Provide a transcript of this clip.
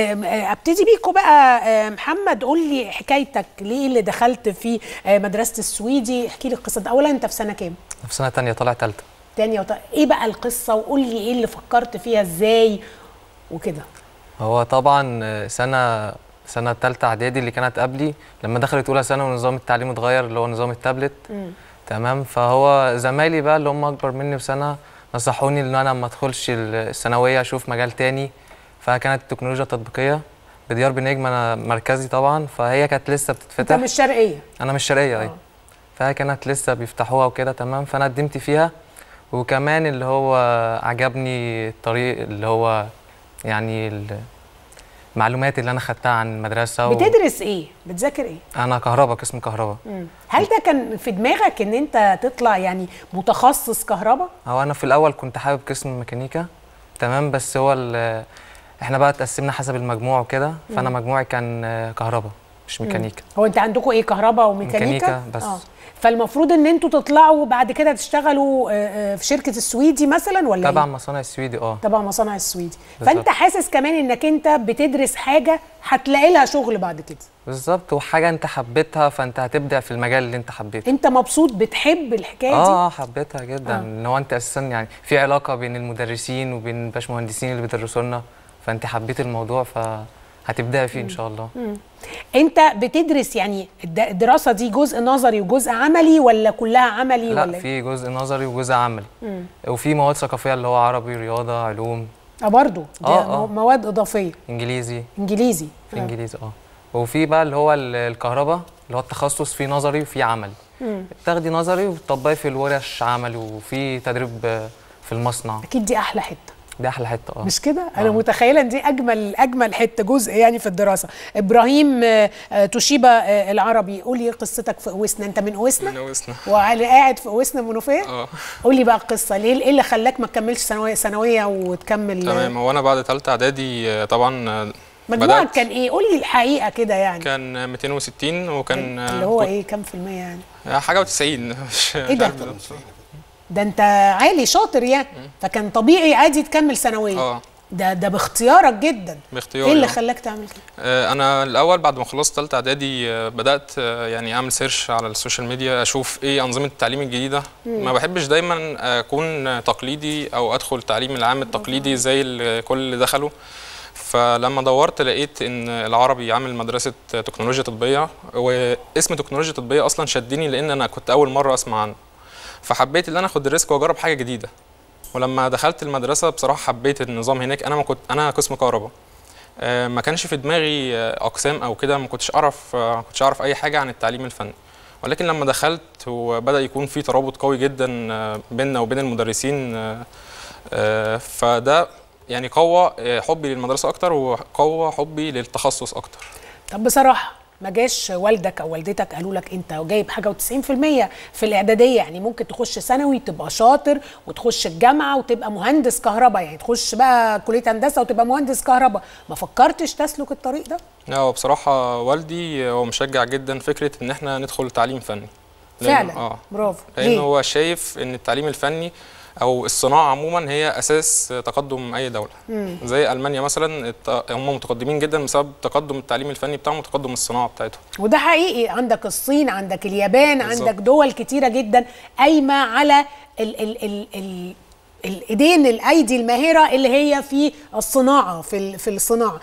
آه، ابتدي بيكو بقى آه، محمد قول لي حكايتك ليه اللي دخلت في آه، مدرسه السويدي احكي لي القصه دي اولا انت في سنه كام في سنه ثانيه طالع ثالثه ثانيه وط... ايه بقى القصه وقول لي ايه اللي فكرت فيها ازاي وكده هو طبعا سنه سنه ثالثه اعدادي اللي كانت قبلي لما دخلت اولى ثانوي ونظام التعليم اتغير اللي هو نظام التابلت تمام فهو زمايلي بقى اللي هم اكبر مني بسنه نصحوني ان انا ما ادخلش الثانويه اشوف مجال ثاني فكانت التكنولوجيا التطبيقيه بديار بنجم انا مركزي طبعا فهي كانت لسه بتتفتح انت مش شرقيه انا مش شرقيه ايوه فهي كانت لسه بيفتحوها وكده تمام فانا قدمت فيها وكمان اللي هو عجبني الطريق اللي هو يعني المعلومات اللي انا خدتها عن المدرسه و... بتدرس ايه بتذاكر ايه انا كهرباء قسم كهرباء هل ده كان في دماغك ان انت تطلع يعني متخصص كهرباء هو انا في الاول كنت حابب قسم ميكانيكا تمام بس هو احنا بقى اتقسمنا حسب المجموع وكده فانا مجموعي كان آه، كهرباء مش ميكانيكا هو انت عندكم ايه كهرباء وميكانيكا ميكانيكا بس آه. فالمفروض ان انتوا تطلعوا بعد كده تشتغلوا آه، آه، في شركه السويدي مثلا ولا تبع ايه؟ مصانع السويدي اه تبع مصانع السويدي بالزبط. فانت حاسس كمان انك انت بتدرس حاجه هتلاقي لها شغل بعد كده بالظبط وحاجه انت حبيتها فانت هتبدع في المجال اللي انت حبيته انت مبسوط بتحب الحكايه آه دي اه حبيتها جدا آه. ان هو انت اساسا يعني في علاقه بين المدرسين وبين الباشمهندسين اللي بيدرسوا لنا فانت حبيتي الموضوع فهتبداي فيه ان شاء الله مم. انت بتدرس يعني الدراسه دي جزء نظري وجزء عملي ولا كلها عملي لا ولا في إيه؟ جزء نظري وجزء عملي مم. وفي مواد ثقافيه اللي هو عربي رياضه علوم اه برضه آه آه. مواد اضافيه انجليزي انجليزي في آه. انجليزي اه وفي بقى اللي هو الكهرباء اللي هو التخصص في نظري وفي عملي بتاخدي نظري وبتطبقي في الورش عملي وفي تدريب في المصنع اكيد دي احلى حته دي احلى حته اه مش كده انا آه. متخيله ان دي اجمل اجمل حته جزء يعني في الدراسه ابراهيم آه، آه، توشيبا آه، العربي قولي قصتك في اوسنا انت من اوسنا من اوسنا قاعد في اوسنا منوفيه اه قولي بقى القصه ليه ايه اللي خلاك ما تكملش ثانويه ثانويه وتكمل تمام هو انا بعد ثالثه اعدادي طبعا مجموعك كان ايه قولي الحقيقه كده يعني كان 260 وكان اللي هو ايه كام في الميه يعني حاجه و90 مش ايه ده ده انت عالي شاطر يعني فكان طبيعي عادي تكمل ثانويه اه ده ده باختيارك جدا باختياري ايه اللي خلاك تعمل كده آه، انا الاول بعد ما خلصت ثالثه اعدادي آه، بدات آه، يعني اعمل سيرش على السوشيال ميديا اشوف ايه انظمه التعليم الجديده مم. ما بحبش دايما اكون تقليدي او ادخل التعليم العام التقليدي زي الكل اللي دخله فلما دورت لقيت ان العربي عامل مدرسه تكنولوجيا تطبيقيه واسم تكنولوجيا تطبيقيه اصلا شدني لان انا كنت اول مره اسمع عنه فحبيت ان انا اخد الريسك واجرب حاجه جديده ولما دخلت المدرسه بصراحه حبيت النظام هناك انا ما كنت انا قسم كهرباء آه، ما كانش في دماغي آه، اقسام او كده ما كنتش اعرف آه، ما كنتش اعرف اي حاجه عن التعليم الفني ولكن لما دخلت وبدا يكون في ترابط قوي جدا بيننا وبين المدرسين فده يعني قوى حبي للمدرسه اكتر وقوى حبي للتخصص اكتر طب بصراحه ما جاش والدك او والدتك قالوا لك انت جايب حاجه و90% في الاعداديه يعني ممكن تخش ثانوي تبقى شاطر وتخش الجامعه وتبقى مهندس كهرباء يعني تخش بقى كليه هندسه وتبقى مهندس كهرباء ما فكرتش تسلك الطريق ده؟ لا هو بصراحه والدي هو مشجع جدا فكره ان احنا ندخل تعليم فني فعلا اه برافو لان هو شايف ان التعليم الفني او الصناعه عموما هي اساس تقدم اي دوله مم. زي المانيا مثلا هم متقدمين جدا بسبب تقدم التعليم الفني بتاعهم وتقدم الصناعه بتاعتهم وده حقيقي عندك الصين عندك اليابان بالزبط. عندك دول كتيره جدا قايمه على ال ال ال ال الايدين الايدي الماهره اللي هي في الصناعه في في الصناعه